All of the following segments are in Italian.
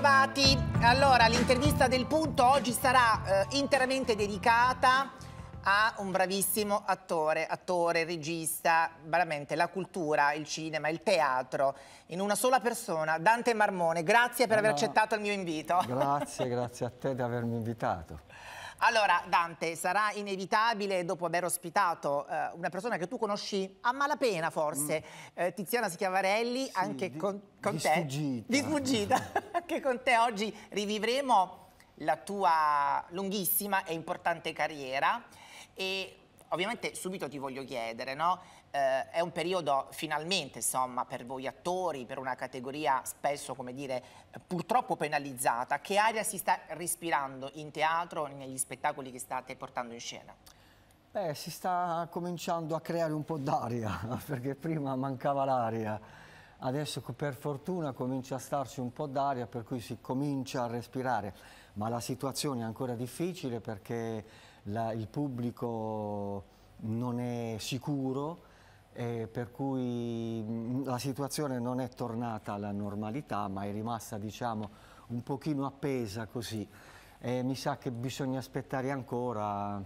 bentrovati. Allora, l'intervista del punto oggi sarà eh, interamente dedicata a un bravissimo attore, attore, regista, veramente la cultura, il cinema, il teatro, in una sola persona, Dante Marmone. Grazie per allora, eh aver accettato il mio invito. Grazie, grazie a te di avermi invitato. Allora, Dante, sarà inevitabile, dopo aver ospitato eh, una persona che tu conosci a malapena forse, mm. eh, Tiziana Schiavarelli, sì, anche di, con, con di te. Sfuggita. Di sfuggita. anche con te oggi rivivremo la tua lunghissima e importante carriera e ovviamente subito ti voglio chiedere, no? eh, è un periodo finalmente insomma, per voi attori, per una categoria spesso come dire, purtroppo penalizzata. Che aria si sta respirando in teatro, negli spettacoli che state portando in scena? Beh, si sta cominciando a creare un po' d'aria, perché prima mancava l'aria. Adesso per fortuna comincia a starci un po' d'aria, per cui si comincia a respirare. Ma la situazione è ancora difficile perché la, il pubblico non è sicuro, eh, per cui mh, mm, la situazione non è tornata alla normalità ma è rimasta diciamo un pochino appesa così e mi sa che bisogna aspettare ancora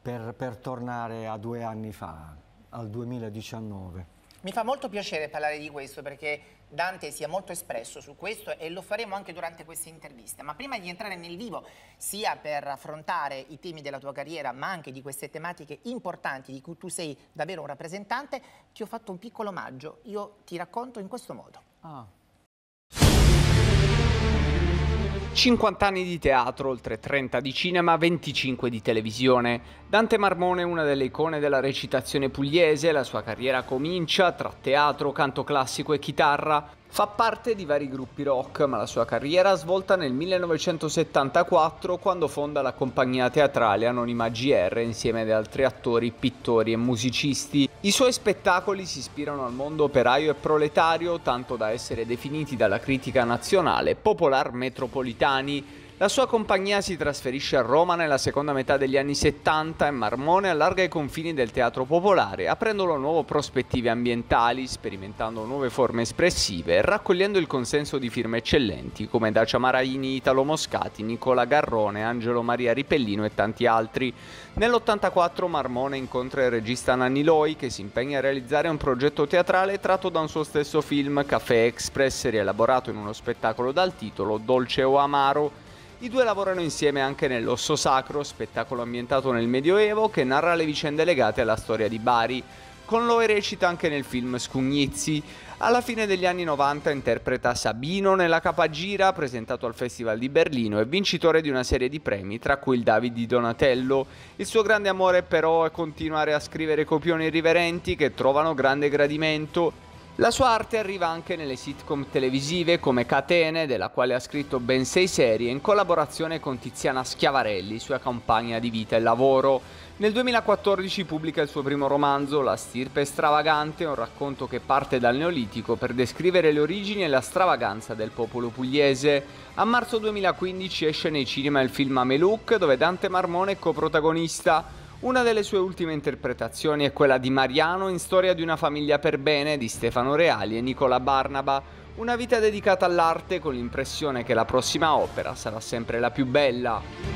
per, per tornare a due anni fa, al 2019. Mi fa molto piacere parlare di questo perché Dante si è molto espresso su questo e lo faremo anche durante questa intervista. Ma prima di entrare nel vivo, sia per affrontare i temi della tua carriera, ma anche di queste tematiche importanti di cui tu sei davvero un rappresentante, ti ho fatto un piccolo omaggio. Io ti racconto in questo modo. Ah. 50 anni di teatro, oltre 30 di cinema, 25 di televisione. Dante Marmone è una delle icone della recitazione pugliese, la sua carriera comincia tra teatro, canto classico e chitarra. Fa parte di vari gruppi rock, ma la sua carriera svolta nel 1974 quando fonda la compagnia teatrale Anonima GR insieme ad altri attori, pittori e musicisti. I suoi spettacoli si ispirano al mondo operaio e proletario, tanto da essere definiti dalla critica nazionale popolar metropolitani, la sua compagnia si trasferisce a Roma nella seconda metà degli anni 70 e Marmone allarga i confini del teatro popolare, aprendolo a nuove prospettive ambientali, sperimentando nuove forme espressive e raccogliendo il consenso di firme eccellenti come Dacia Maraini, Italo Moscati, Nicola Garrone, Angelo Maria Ripellino e tanti altri. Nell'84 Marmone incontra il regista Nanni Loi che si impegna a realizzare un progetto teatrale tratto da un suo stesso film, Café Express, rielaborato in uno spettacolo dal titolo Dolce o Amaro i due lavorano insieme anche nell'Osso Sacro, spettacolo ambientato nel Medioevo che narra le vicende legate alla storia di Bari. Con lo recita anche nel film Scugnizzi. Alla fine degli anni 90 interpreta Sabino nella Capagira, presentato al Festival di Berlino e vincitore di una serie di premi, tra cui il David di Donatello. Il suo grande amore però è continuare a scrivere copioni irriverenti che trovano grande gradimento la sua arte arriva anche nelle sitcom televisive come Catene, della quale ha scritto ben sei serie in collaborazione con Tiziana Schiavarelli, sua compagna di vita e lavoro. Nel 2014 pubblica il suo primo romanzo, La stirpe stravagante, un racconto che parte dal Neolitico per descrivere le origini e la stravaganza del popolo pugliese. A marzo 2015 esce nei cinema il film Ameluc, dove Dante Marmone è coprotagonista. Una delle sue ultime interpretazioni è quella di Mariano in Storia di una famiglia per bene di Stefano Reali e Nicola Barnaba, una vita dedicata all'arte con l'impressione che la prossima opera sarà sempre la più bella.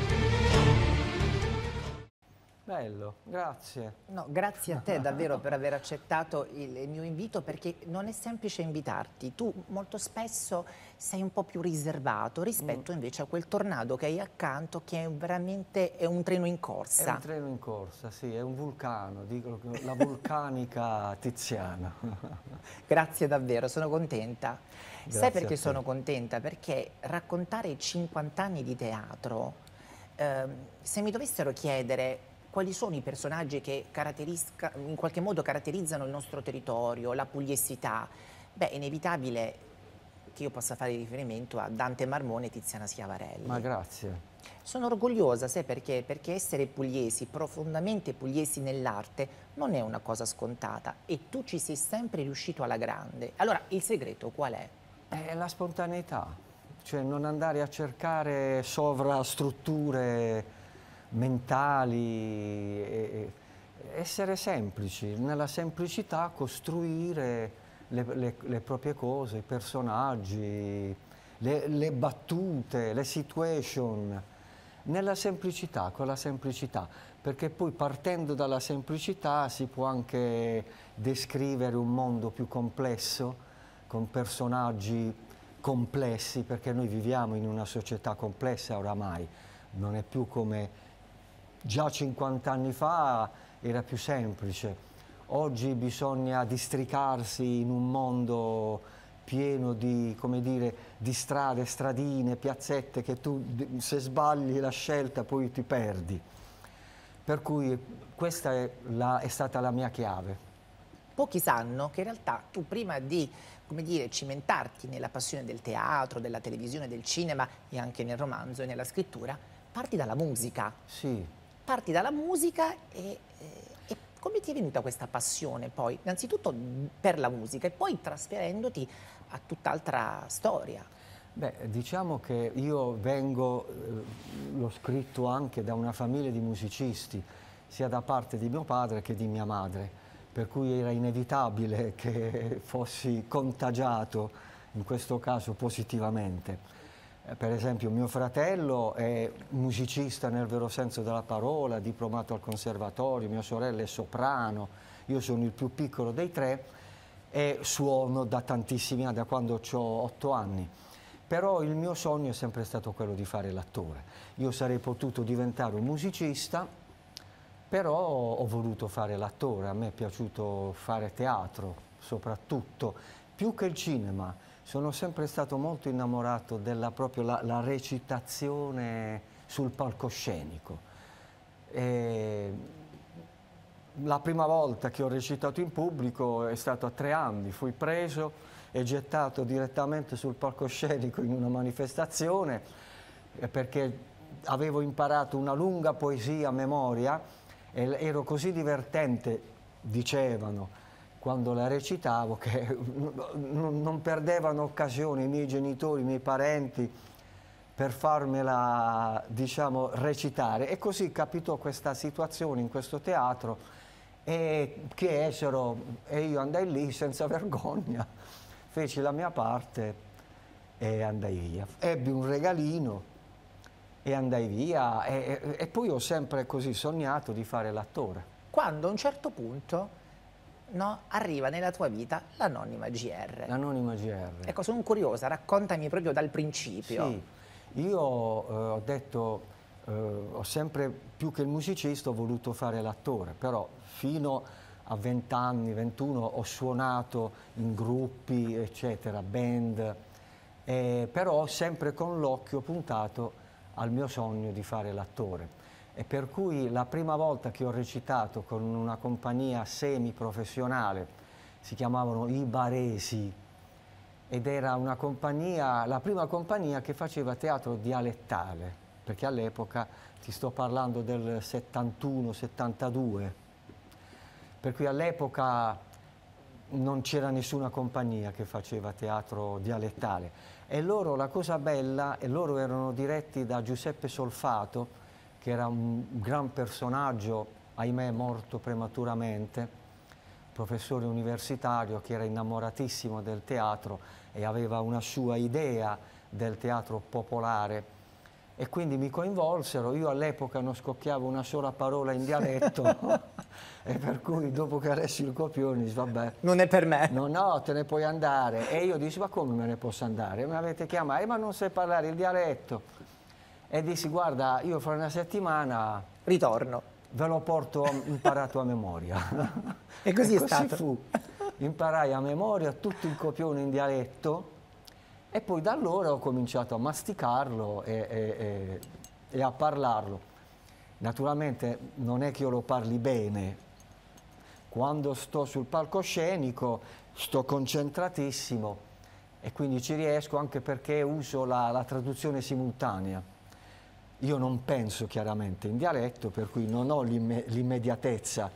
Bello, grazie. No, grazie a te davvero per aver accettato il mio invito perché non è semplice invitarti. Tu molto spesso sei un po' più riservato rispetto mm. invece a quel tornado che hai accanto che è veramente è un treno in corsa. È un treno in corsa, sì, è un vulcano, dicono la vulcanica tiziana. grazie davvero, sono contenta. Grazie Sai perché sono contenta? Perché raccontare i 50 anni di teatro, ehm, se mi dovessero chiedere quali sono i personaggi che in qualche modo caratterizzano il nostro territorio, la pugliesità? Beh, è inevitabile che io possa fare riferimento a Dante Marmone e Tiziana Schiavarelli. Ma grazie. Sono orgogliosa, sai perché? Perché essere pugliesi, profondamente pugliesi nell'arte, non è una cosa scontata e tu ci sei sempre riuscito alla grande. Allora, il segreto qual è? È la spontaneità, cioè non andare a cercare sovrastrutture mentali, e, essere semplici, nella semplicità costruire le, le, le proprie cose, i personaggi, le, le, battute, le situation, nella semplicità, con la semplicità, perché poi partendo dalla semplicità si può anche descrivere un mondo più complesso, con personaggi complessi, perché noi viviamo in una società complessa oramai, non è più come già 50 anni fa era più semplice. Oggi bisogna districarsi in un mondo pieno di, dire, di strade, stradine, piazzette che tu se sbagli la scelta poi ti perdi. Per cui questa è, la, è stata la mia chiave. Pochi sanno che in realtà tu prima di come dire, cimentarti nella passione del teatro, della televisione, del cinema e anche nel romanzo e nella scrittura, parti dalla musica. Sì parti dalla musica e, eh, e come ti è venuta questa passione poi? Innanzitutto mm, per la musica e poi trasferendoti a tutt'altra storia. Beh, diciamo che io vengo, eh, l'ho scritto anche da una famiglia di musicisti, sia da parte di mio padre che di mia madre, per cui era inevitabile che fossi contagiato, in questo caso positivamente. Eh, per esempio mio fratello è musicista nel vero senso della parola, diplomato al conservatorio, mia sorella è soprano, io sono il più piccolo dei tre e suono da tantissimi anni, da quando ho otto anni. Però il mio sogno è sempre stato quello di fare l'attore. Io sarei potuto diventare un musicista, però ho voluto fare l'attore, a me è piaciuto fare teatro soprattutto, più che il cinema sono sempre stato molto innamorato della proprio la, la recitazione sul palcoscenico. E la prima volta che ho recitato in pubblico è stato a tre anni, fui preso e gettato direttamente sul palcoscenico in una manifestazione eh, perché avevo imparato una lunga poesia a memoria e ero così divertente, dicevano, quando la recitavo che non perdevano occasione i miei genitori, i miei parenti per farmela diciamo, recitare e così capitò questa situazione in questo teatro e chiesero e io andai lì senza vergogna, feci la mia parte e andai via. Ebbi un regalino e andai via e, e poi ho sempre così sognato di fare l'attore. Quando a un certo punto no, arriva nella tua vita l'anonima GR. L'anonima GR. Ecco, sono curiosa, raccontami proprio dal principio. Sì, io eh, ho detto, eh, ho sempre più che il musicista ho voluto fare l'attore, però fino a 20 anni, 21 ho suonato in gruppi, eccetera, band, eh, però sempre con l'occhio puntato al mio sogno di fare l'attore e per cui la prima volta che ho recitato con una compagnia semiprofessionale, si chiamavano i Baresi, ed era una compagnia, la prima compagnia che faceva teatro dialettale, perché all'epoca ti sto parlando del 71-72, per cui all'epoca non c'era nessuna compagnia che faceva teatro dialettale e loro la cosa bella, e loro erano diretti da Giuseppe Solfato, che era un gran personaggio, ahimè morto prematuramente, professore universitario che era innamoratissimo del teatro e aveva una sua idea del teatro popolare e quindi mi coinvolsero, io all'epoca non scocchiavo una sola parola in dialetto e per cui dopo che lessi il copione dice vabbè non è per me no no te ne puoi andare e io dissi, ma come me ne posso andare mi avete chiamato eh, ma non sai parlare il dialetto e dissi guarda io fra una settimana ritorno ve lo porto imparato a memoria e così, e è così stato fu. imparai a memoria tutto il copione in dialetto e poi da allora ho cominciato a masticarlo e, e, e a parlarlo naturalmente non è che io lo parli bene quando sto sul palcoscenico sto concentratissimo e quindi ci riesco anche perché uso la, la traduzione simultanea io non penso chiaramente in dialetto, per cui non ho l'immediatezza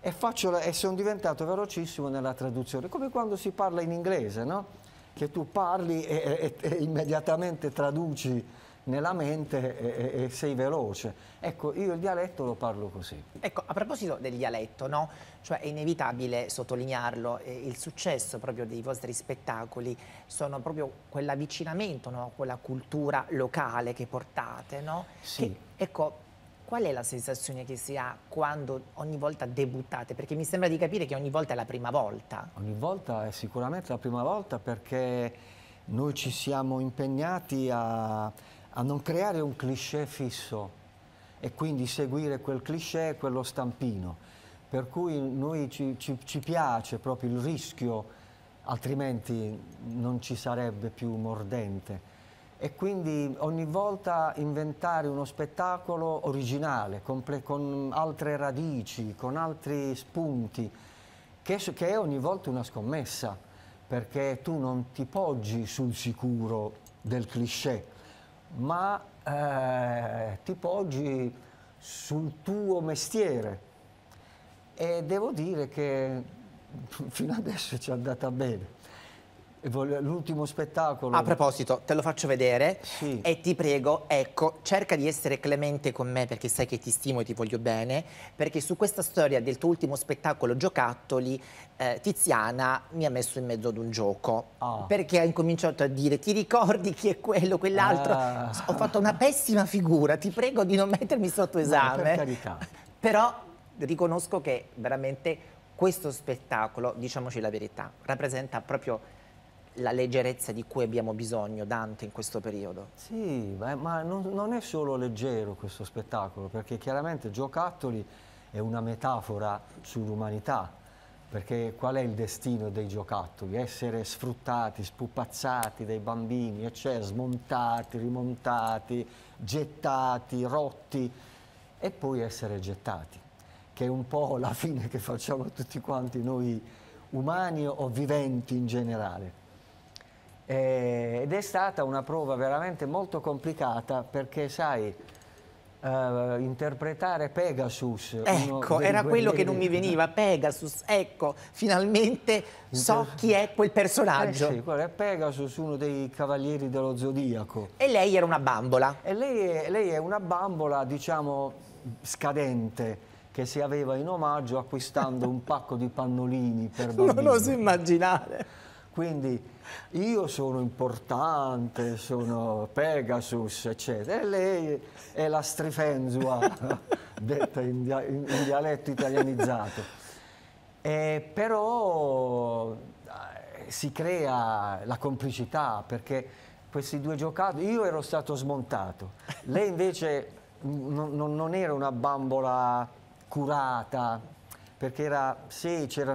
e, faccio, e sono diventato velocissimo nella traduzione, come quando si parla in inglese, no? che tu parli e, e, e immediatamente traduci nella mente e, e, e, sei veloce. Ecco, io il dialetto lo parlo così. Ecco, a proposito del dialetto, no? Cioè è inevitabile sottolinearlo, eh, il successo proprio dei vostri spettacoli sono proprio quell'avvicinamento, no? Quella cultura locale che portate, no? Sì. Che, ecco, Qual è la sensazione che si ha quando ogni volta debuttate? Perché mi sembra di capire che ogni volta è la prima volta. Ogni volta è sicuramente la prima volta perché noi ci siamo impegnati a, a non creare un cliché fisso e quindi seguire quel cliché e quello stampino. Per cui noi ci, ci, ci piace proprio il rischio, altrimenti non ci sarebbe più mordente. E quindi ogni volta inventare uno spettacolo originale, con altre radici, con altri spunti, che, che è ogni volta una scommessa, perché tu non ti poggi sul sicuro del cliché, ma eh, tipo oggi sul tuo mestiere. E devo dire che fino adesso ci è andata bene. L'ultimo spettacolo. A proposito, te lo faccio vedere sì. e ti prego, ecco, cerca di essere clemente con me perché sai che ti stimo e ti voglio bene, perché su questa storia del tuo ultimo spettacolo Giocattoli, eh, Tiziana mi ha messo in mezzo ad un gioco, ah. perché ha incominciato a dire ti ricordi chi è quello, quell'altro? Ah. Ho fatto una pessima figura, ti prego di non mettermi sotto esame. No, per carità. Però riconosco che veramente questo spettacolo, diciamoci la verità, rappresenta proprio la leggerezza di cui abbiamo bisogno Dante in questo periodo. Sì, ma, ma non, non, è solo leggero questo spettacolo, perché chiaramente Giocattoli è una metafora sull'umanità, perché qual è il destino dei giocattoli? Essere sfruttati, spupazzati dai bambini, eh, cioè smontati, rimontati, gettati, rotti e poi essere gettati, che è un po' la fine che facciamo tutti quanti noi umani o viventi in generale. Eh, ed è stata una prova veramente molto complicata perché, sai, Uh, interpretare Pegasus. Ecco, era quello che non mi veniva, Pegasus, ecco, finalmente so chi è quel personaggio. Eh sì, è Pegasus, uno dei cavalieri dello zodiaco. E lei era una bambola. E lei è, lei è una bambola, diciamo, scadente che si aveva in omaggio acquistando un pacco di pannolini per bambini. Non lo so immaginare. Quindi io sono importante, sono Pegasus, eccetera. E lei è la strifenzua, detta in, dia in, in dialetto italianizzato. E però eh, si crea la complicità perché questi due giocatori, io ero stato smontato, lei invece non era una bambola curata, perché era, sì, c'era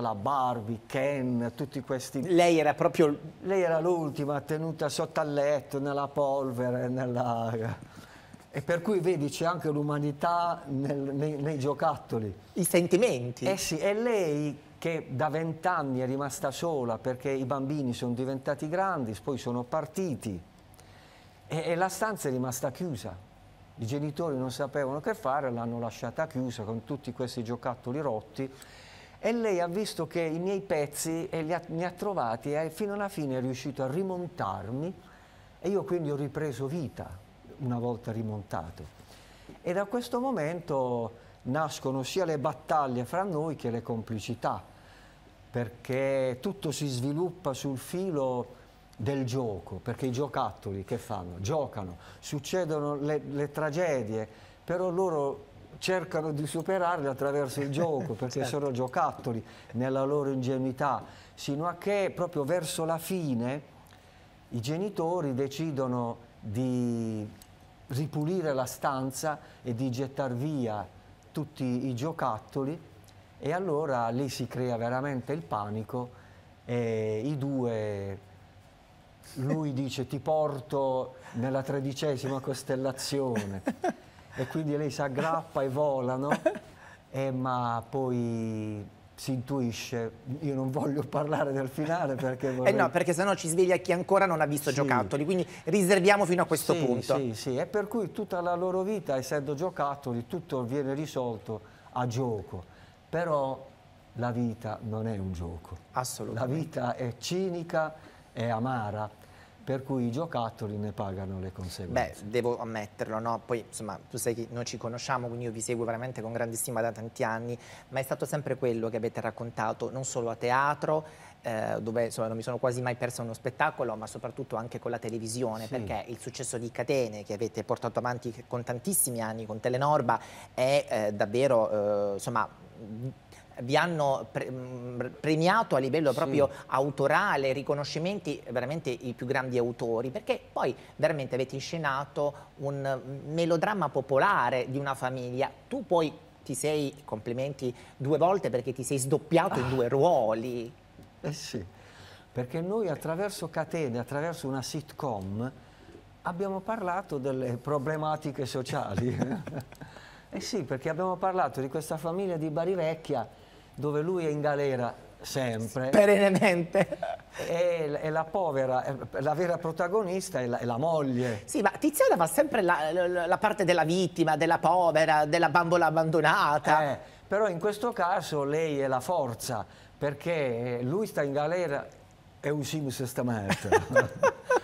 la, Barbie, Ken, tutti questi... Lei era proprio... Lei era l'ultima, tenuta sotto al letto, nella polvere, nella... E per cui vedi c'è anche l'umanità nei, nei, giocattoli. I sentimenti. Eh sì, e lei che da vent'anni è rimasta sola perché i bambini sono diventati grandi, poi sono partiti e, e la stanza è rimasta chiusa i genitori non sapevano che fare, l'hanno lasciata chiusa con tutti questi giocattoli rotti e lei ha visto che i miei pezzi e ha, ne ha trovati e fino alla fine è riuscito a rimontarmi e io quindi ho ripreso vita una volta rimontato. E da questo momento nascono sia le battaglie fra noi che le complicità, perché tutto si sviluppa sul filo del gioco, perché i giocattoli che fanno? Giocano, succedono le, le tragedie, però loro cercano di superarle attraverso il gioco, perché certo. sono giocattoli nella loro ingenuità, sino a che proprio verso la fine i genitori decidono di ripulire la stanza e di gettare via tutti i giocattoli e allora lì si crea veramente il panico e i due lui dice ti porto nella tredicesima costellazione e quindi lei si aggrappa e volano, e, eh, ma poi si intuisce, io non voglio parlare del finale perché eh, vorrei... Eh no, perché sennò ci sveglia chi ancora non ha visto sì. giocattoli, quindi riserviamo fino a questo sì, punto. Sì, sì, e per cui tutta la loro vita, essendo giocattoli, tutto viene risolto a gioco. Però la vita non è un gioco. Assolutamente. La vita è cinica, è amara, per cui i giocattoli ne pagano le conseguenze. Beh, devo ammetterlo, no? Poi, insomma, tu sai che noi ci conosciamo, quindi io vi seguo veramente con grandissima da tanti anni, ma è stato sempre quello che avete raccontato, non solo a teatro, eh, dove insomma, non mi sono quasi mai persa uno spettacolo, ma soprattutto anche con la televisione, sì. perché il successo di Catene che avete portato avanti con tantissimi anni, con Telenorba, è eh, davvero, eh, insomma vi hanno pre premiato a livello proprio sì. autorale, riconoscimenti veramente i più grandi autori, perché poi veramente avete inscenato un melodramma popolare di una famiglia. Tu poi ti sei, complimenti, due volte perché ti sei sdoppiato ah. in due ah. ruoli. Eh sì, perché noi attraverso catene, attraverso una sitcom, abbiamo parlato delle problematiche sociali. eh sì, perché abbiamo parlato di questa famiglia di Barivecchia dove lui è in galera sempre. Perennemente. E, e, la povera, eh, la vera protagonista è la, è la moglie. Sì, ma Tiziana fa sempre la, la, parte della vittima, della povera, della bambola abbandonata. Eh, però in questo caso lei è la forza, perché eh, lui sta in galera e usimus stamattina,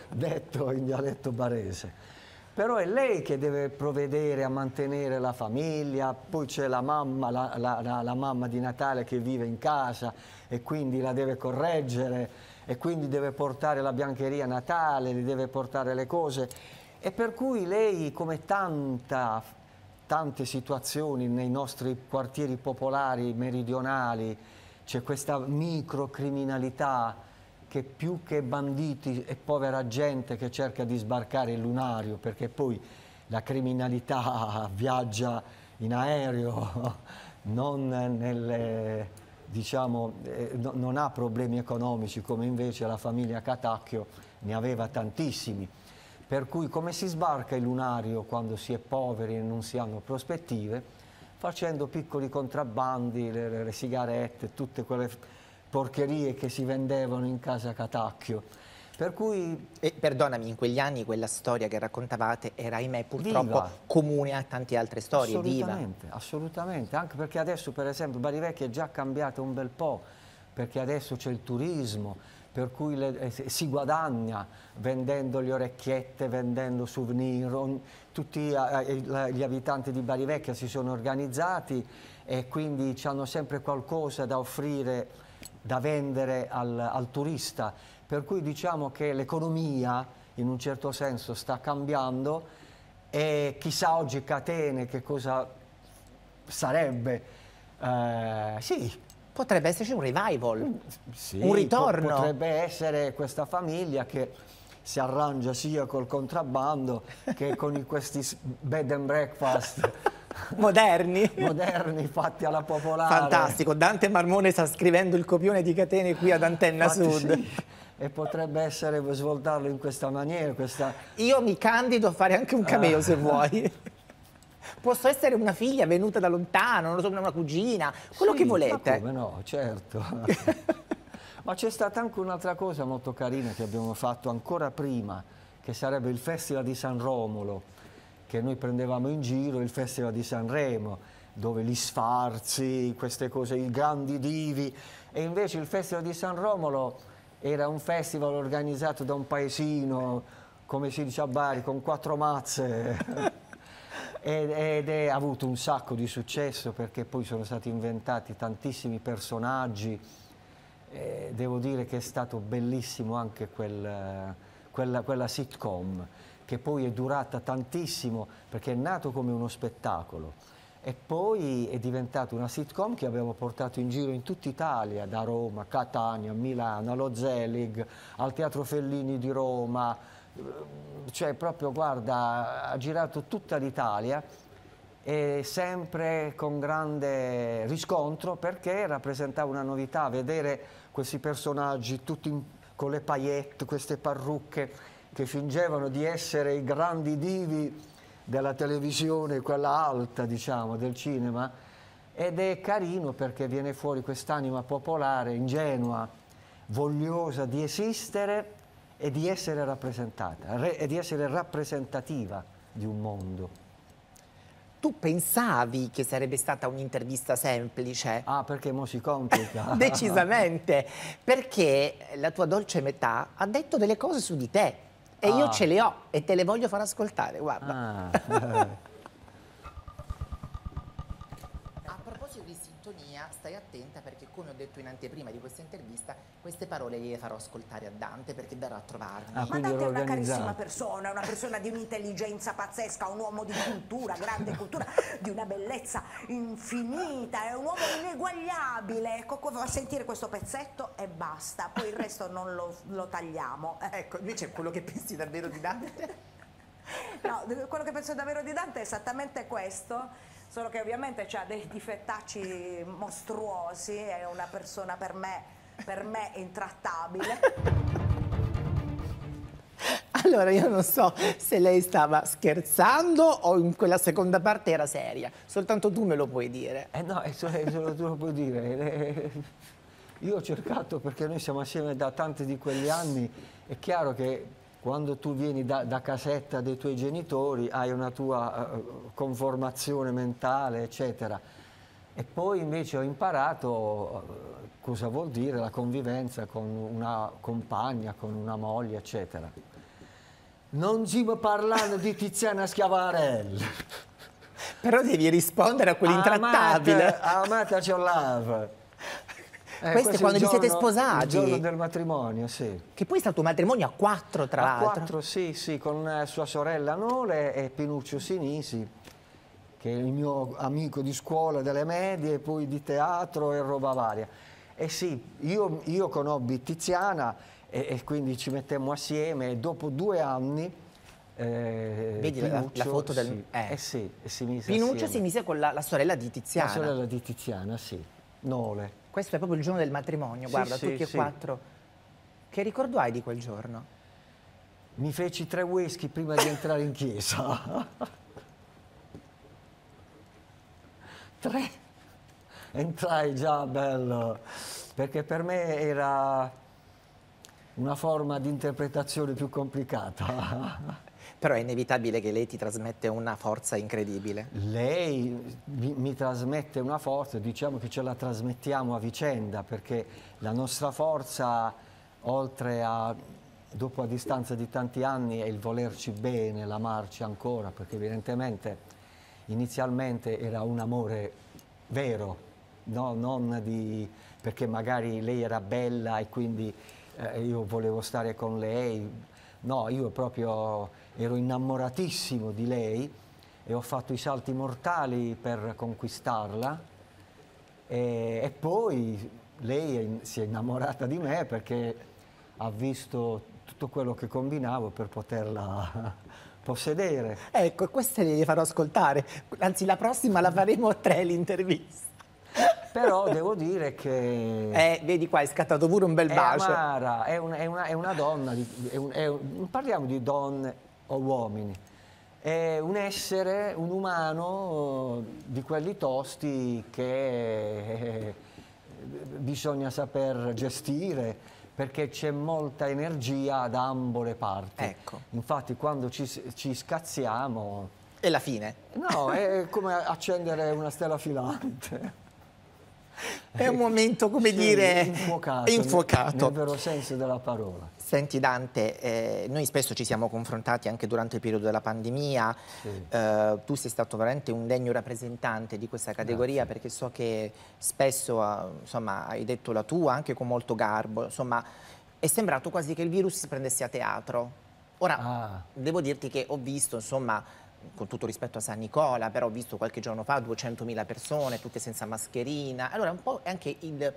detto in dialetto barese però è lei che deve provvedere a mantenere la famiglia, poi c'è la mamma, la, la, la, la mamma di Natale che vive in casa e quindi la deve correggere e quindi deve portare la biancheria a Natale, le deve portare le cose e per cui lei come tanta, tante situazioni nei nostri quartieri popolari meridionali c'è questa microcriminalità che più che banditi e povera gente che cerca di sbarcare il lunario, perché poi la criminalità viaggia in aereo, non, nelle, diciamo, eh, non ha problemi economici come invece la famiglia Catacchio ne aveva tantissimi. Per cui come si sbarca il lunario quando si è poveri e non si hanno prospettive? Facendo piccoli contrabbandi, le, le sigarette, tutte quelle porcherie che si vendevano in casa Catacchio. Per cui... E, perdonami, in quegli anni quella storia che raccontavate era ahimè purtroppo viva. comune a tante altre storie, assolutamente, viva. Assolutamente, anche perché adesso per esempio Bari Vecchia è già cambiata un bel po', perché adesso c'è il turismo, per cui le, eh, si guadagna vendendo le orecchiette, vendendo souvenir, on, tutti eh, eh, eh gli abitanti di Bari Vecchia si sono organizzati e quindi hanno sempre qualcosa da offrire da vendere al, al turista, per cui diciamo che l'economia in un certo senso sta cambiando e chissà oggi Catene che cosa sarebbe. Eh, sì. Potrebbe esserci un revival, mm, sì, un ritorno. Potrebbe essere questa famiglia che si arrangia sia col contrabbando che con questi bed and breakfast Moderni. Moderni, fatti alla popolare. Fantastico, Dante Marmone sta scrivendo il copione di Catene qui ad Antenna Infatti Sud. Sì e potrebbe essere svoltarlo in questa maniera. Questa... Io mi candido a fare anche un cameo ah. se vuoi. Posso essere una figlia venuta da lontano, non so, una cugina, quello sì, che volete. Ma come no, certo. ma c'è stata anche un'altra cosa molto carina che abbiamo fatto ancora prima, che sarebbe il Festival di San Romolo che noi prendevamo in giro, il Festival di Sanremo, dove gli sfarzi, queste cose, i grandi divi, e invece il Festival di San Romolo era un festival organizzato da un paesino, come si dice a Bari, con quattro mazze. ed, è, ha avuto un sacco di successo perché poi sono stati inventati tantissimi personaggi. Eh, devo dire che è stato bellissimo anche quel, quella, quella sitcom che poi è durata tantissimo perché è nato come uno spettacolo e poi è diventata una sitcom che abbiamo portato in giro in tutta Italia, da Roma, Catania, Milano, allo Zelig, al Teatro Fellini di Roma, ehm, cioè proprio guarda, ha girato tutta l'Italia e sempre con grande riscontro perché rappresentava una novità vedere questi personaggi tutti in, con le paillette, queste parrucche che fingevano di essere i grandi divi della televisione, quella alta, diciamo, del cinema. Ed è carino perché viene fuori quest'anima popolare, ingenua, vogliosa di esistere e di essere rappresentata, re, e di essere rappresentativa di un mondo. Tu pensavi che sarebbe stata un'intervista semplice? Ah, perché mo si complica. Decisamente, perché la tua dolce metà ha detto delle cose su di te e ah. io ce le ho e te le voglio far ascoltare, guarda. Ah. sintonia, stai attenta perché come ho detto in anteprima di questa intervista, queste parole le farò ascoltare a Dante perché verrà a trovarmi. Ah, Ma Dante è una carissima persona, è una persona di un'intelligenza pazzesca, un uomo di cultura, grande cultura, di una bellezza infinita, è un uomo ineguagliabile. Ecco, a sentire questo pezzetto e basta, poi il resto non lo, lo tagliamo. Ecco, invece quello che pensi davvero di Dante? No, quello che penso davvero di Dante è esattamente questo solo che ovviamente ha dei difettacci mostruosi, è una persona per me, per me intrattabile. Allora io non so se lei stava scherzando o in quella seconda parte era seria, soltanto tu me lo puoi dire. Eh no, è solo, è solo tu lo puoi dire. Io ho cercato, perché noi siamo assieme da tanti di quegli anni, è chiaro che quando tu vieni da, da, casetta dei tuoi genitori hai una tua uh, conformazione mentale, eccetera. E poi invece ho imparato uh, cosa vuol dire la convivenza con una compagna, con una moglie, eccetera. Non si può parlare di Tiziana Schiavarelli. Però devi rispondere a quell'intrattabile. Amata, amata your love. Eh, questo, è quando vi siete sposati. Il giorno del matrimonio, sì. Che poi è stato un matrimonio a quattro, tra l'altro. A quattro, sì, sì, con eh, sua sorella Nole e Pinuccio Sinisi, che è il mio amico di scuola, delle medie, poi di teatro e roba varia. E eh sì, io, io conobbi Tiziana e, e quindi ci mettemmo assieme e dopo due anni... Eh, Vedi la, la, foto del... Sì. Eh. eh sì, si Pinuccio assieme. si mise con la, la sorella di Tiziana. La sorella di Tiziana, sì. Nole. Questo è proprio il giorno del matrimonio, sì, guarda, sì, tutti e sì. quattro. Che ricordo hai di quel giorno? Mi feci tre whisky prima di entrare in chiesa. tre. Entrai già bello, perché per me era una forma di interpretazione più complicata. Però è inevitabile che lei ti trasmette una forza incredibile. Lei mi, mi trasmette una forza, diciamo che ce la trasmettiamo a vicenda, perché la nostra forza, oltre a dopo a distanza di tanti anni è il volerci bene, l'amarci ancora, perché evidentemente inizialmente era un amore vero, no? non di, perché magari lei era bella e quindi eh, io volevo stare con lei, No, io proprio ero innamoratissimo di lei e ho fatto i salti mortali per conquistarla e, e poi lei è, si è innamorata di me perché ha visto tutto quello che combinavo per poterla possedere. Ecco, queste le farò ascoltare, anzi la prossima la faremo a tre l'intervista. Però devo dire che... Eh, vedi qua, è scattato pure un bel bacio. È amara, è, un, è, una, è una, donna, di, è un, un, parliamo di donne o uomini, è un essere, un umano di quelli tosti che eh, bisogna saper gestire perché c'è molta energia da ambo le parti. Ecco. Infatti quando ci, ci scazziamo... È la fine. No, è come accendere una stella filante. È un momento, come sì, dire, infuocato. infuocato. Nel, nel, vero senso della parola. Senti Dante, eh, noi spesso ci siamo confrontati anche durante il periodo della pandemia, sì. eh, tu sei stato veramente un degno rappresentante di questa categoria Grazie. perché so che spesso eh, insomma, hai detto la tua anche con molto garbo, insomma è sembrato quasi che il virus si prendesse a teatro. Ora, ah. devo dirti che ho visto, insomma, con tutto rispetto a San Nicola, però ho visto qualche giorno fa 200.000 persone, tutte senza mascherina. Allora un po' è anche il,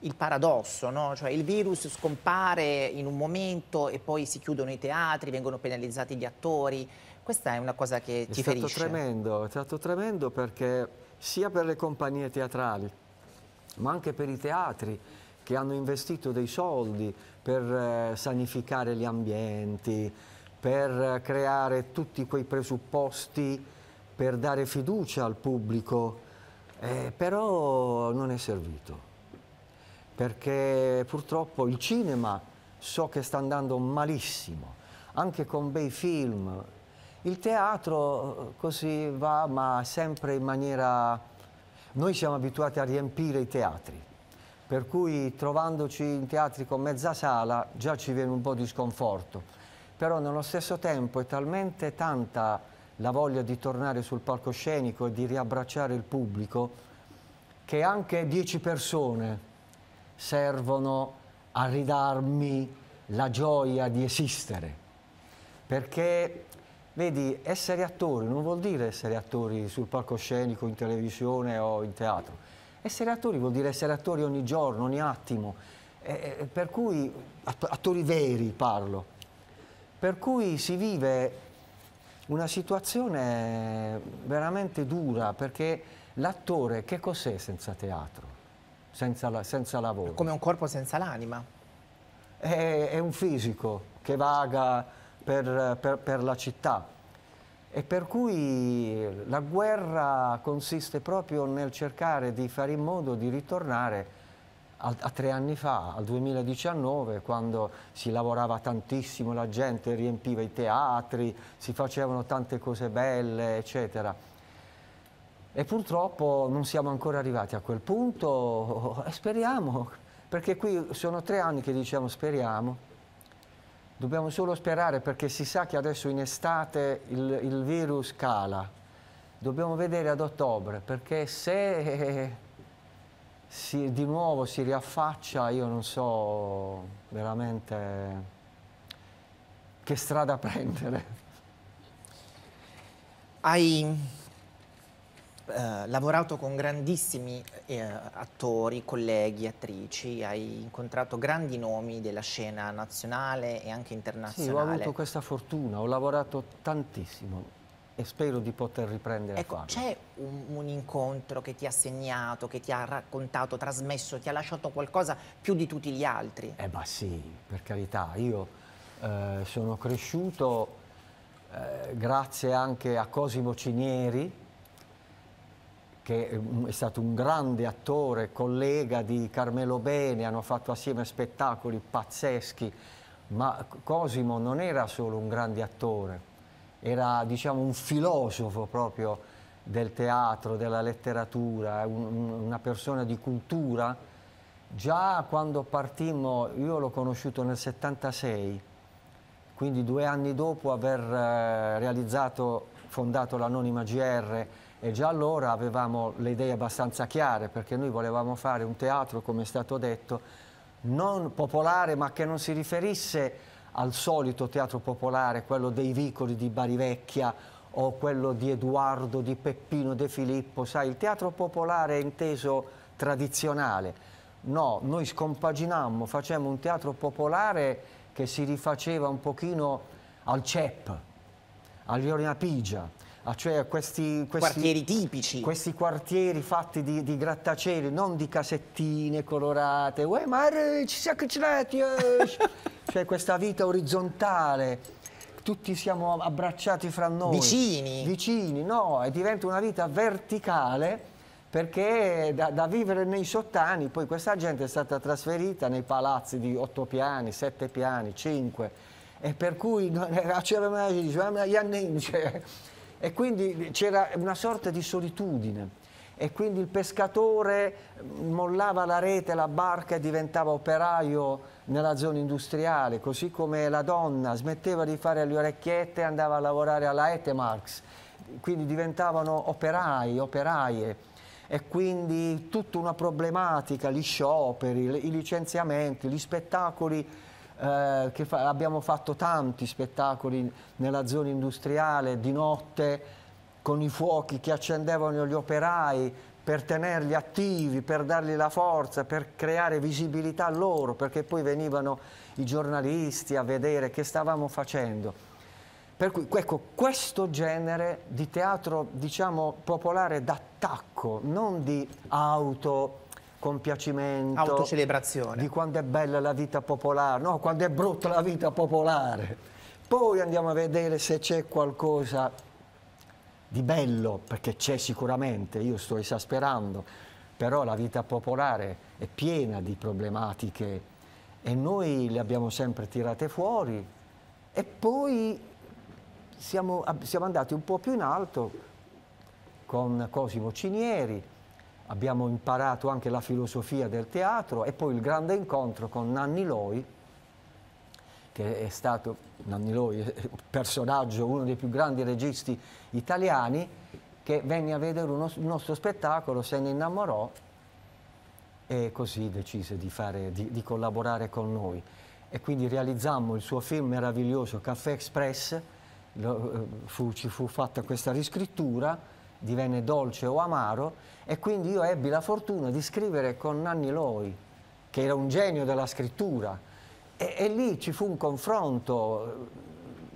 il paradosso, no? cioè il virus scompare in un momento e poi si chiudono i teatri, vengono penalizzati gli attori. Questa è una cosa che ti è ci ferisce. Stato tremendo, è stato tremendo perché sia per le compagnie teatrali, ma anche per i teatri che hanno investito dei soldi per eh, sanificare gli ambienti, per creare tutti quei presupposti per dare fiducia al pubblico, eh, però non è servito, perché purtroppo il cinema so che sta andando malissimo, anche con bei film. Il teatro eh, così va, ma sempre in maniera... Noi siamo abituati a riempire i teatri, per cui trovandoci in teatri con mezza sala già ci viene un po' di sconforto però nello stesso tempo è talmente tanta la voglia di tornare sul palcoscenico e di riabbracciare il pubblico che anche dieci persone servono a ridarmi la gioia di esistere. Perché, vedi, essere attori non vuol dire essere attori sul palcoscenico, in televisione o in teatro. Essere attori vuol dire essere attori ogni giorno, ogni attimo. Eh, per cui, attori veri parlo per cui si vive una situazione veramente dura perché l'attore che cos'è senza teatro, senza, la, senza lavoro? È come un corpo senza l'anima. È, è, un fisico che vaga per, per, per la città e per cui la guerra consiste proprio nel cercare di fare in modo di ritornare a tre anni fa, al 2019, quando si lavorava tantissimo, la gente riempiva i teatri, si facevano tante cose belle, eccetera. E purtroppo non siamo ancora arrivati a quel punto e speriamo, perché qui sono tre anni che diciamo speriamo, dobbiamo solo sperare perché si sa che adesso in estate il, il virus cala, dobbiamo vedere ad ottobre, perché se si, di nuovo si riaffaccia, io non so veramente che strada prendere. Hai eh, lavorato con grandissimi eh, attori, colleghi, attrici, hai incontrato grandi nomi della scena nazionale e anche internazionale. Sì, ho avuto questa fortuna, ho lavorato tantissimo e spero di poter riprendere ecco, C'è un, un, incontro che ti ha segnato, che ti ha raccontato, trasmesso, ti ha lasciato qualcosa più di tutti gli altri? Eh ma sì, per carità, io eh, sono cresciuto eh, grazie anche a Cosimo Cinieri, che mm, è stato un grande attore, collega di Carmelo Bene, hanno fatto assieme spettacoli pazzeschi, ma Cosimo non era solo un grande attore, era diciamo, un filosofo proprio del teatro, della letteratura, eh, un, una persona di cultura. Già quando partimmo, io l'ho conosciuto nel 76, quindi due anni dopo aver eh, realizzato, fondato l'Anonima GR, e già allora avevamo le idee abbastanza chiare perché noi volevamo fare un teatro, come è stato detto, non popolare ma che non si riferisse al solito teatro popolare, quello dei vicoli di Barivecchia o quello di Edoardo, di Peppino De Filippo, sai, il teatro popolare è inteso tradizionale. No, noi scompaginammo, facemmo un teatro popolare che si rifaceva un pochino al CEP, all'Iorina Pigia, Ah, cioè questi, questi, quartieri tipici. Questi quartieri fatti di, di grattacieli, non di casettine colorate. Uè, ma ci siamo cacciati! Eh, cioè questa vita orizzontale. Tutti siamo abbracciati fra noi. Vicini. Vicini, no, e diventa una vita verticale perché da, da, vivere nei sottani, poi questa gente è stata trasferita nei palazzi di otto piani, sette piani, cinque, e per cui... Non, cioè, e quindi c'era una sorta di solitudine e quindi il pescatore mollava la rete, la barca e diventava operaio nella zona industriale, così come la donna smetteva di fare le orecchiette e andava a lavorare alla Etemarx, quindi diventavano operai, operaie e quindi tutta una problematica, gli scioperi, i licenziamenti, gli spettacoli eh, che fa abbiamo fatto tanti spettacoli nella zona industriale di notte con i fuochi che accendevano gli operai per tenerli attivi, per dargli la forza, per creare visibilità loro, perché poi venivano i giornalisti a vedere che stavamo facendo. Per cui, ecco, questo genere di teatro, diciamo, popolare d'attacco, non di auto compiacimento. Autocelebrazione. Di quando è bella la vita popolare, no, quando è brutta la vita popolare. Poi andiamo a vedere se c'è qualcosa di bello, perché c'è sicuramente, io sto esasperando, però la vita popolare è piena di problematiche e noi le abbiamo sempre tirate fuori e poi siamo, siamo andati un po' più in alto con Cosimo Cinieri, abbiamo imparato anche la filosofia del teatro e poi il grande incontro con Nanni Loi, che è stato Nanni Loi, personaggio, uno dei più grandi registi italiani, che venne a vedere uno, il nostro spettacolo, se ne innamorò e così decise di, fare, di, di collaborare con noi. E quindi realizzammo il suo film meraviglioso Caffè Express, lo, eh, fu, ci fu fatta questa riscrittura divenne dolce o amaro e quindi io ebbi la fortuna di scrivere con Nanni Loi, che era un genio della scrittura e, e lì ci fu un confronto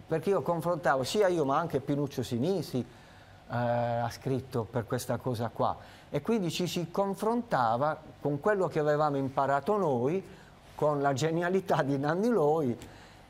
perché io confrontavo sia io ma anche Pinuccio Sinisi eh, ha scritto per questa cosa qua e quindi ci si confrontava con quello che avevamo imparato noi con la genialità di Nanni Loi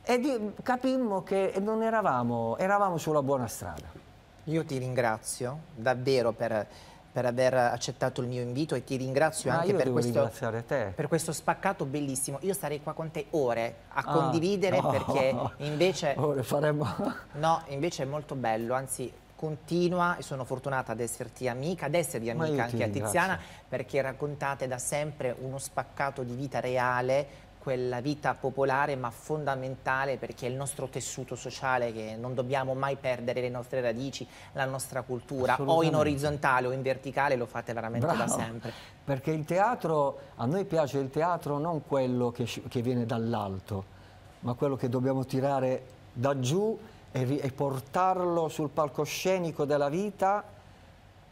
e di, capimmo che non eravamo, eravamo sulla buona strada. Io ti ringrazio davvero per, per aver accettato il mio invito e ti ringrazio Ma anche per questo, per questo, spaccato bellissimo. Io sarei qua con te ore a ah, condividere no, perché invece... Ore faremo... No, invece è molto bello, anzi continua e sono fortunata ad esserti amica, ad esservi amica anche a Tiziana perché raccontate da sempre uno spaccato di vita reale quella vita popolare ma fondamentale perché è il nostro tessuto sociale che non dobbiamo mai perdere le nostre radici, la nostra cultura o in orizzontale o in verticale lo fate veramente Bravo. da sempre perché il teatro, a noi piace il teatro non quello che, che viene dall'alto ma quello che dobbiamo tirare da giù e, e portarlo sul palcoscenico della vita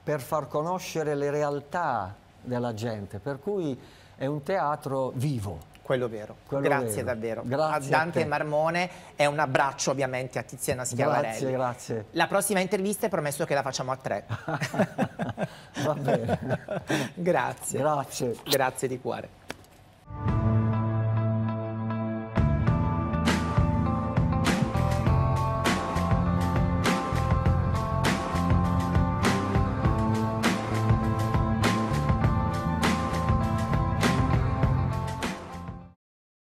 per far conoscere le realtà della gente per cui è un teatro vivo quello vero. Quello grazie vero. davvero. Grazie a Dante a Marmone e un abbraccio ovviamente a Tiziana Schiavarelli. Grazie, grazie. La prossima intervista è promesso che la facciamo a tre. Va bene. grazie. Grazie. Grazie di cuore.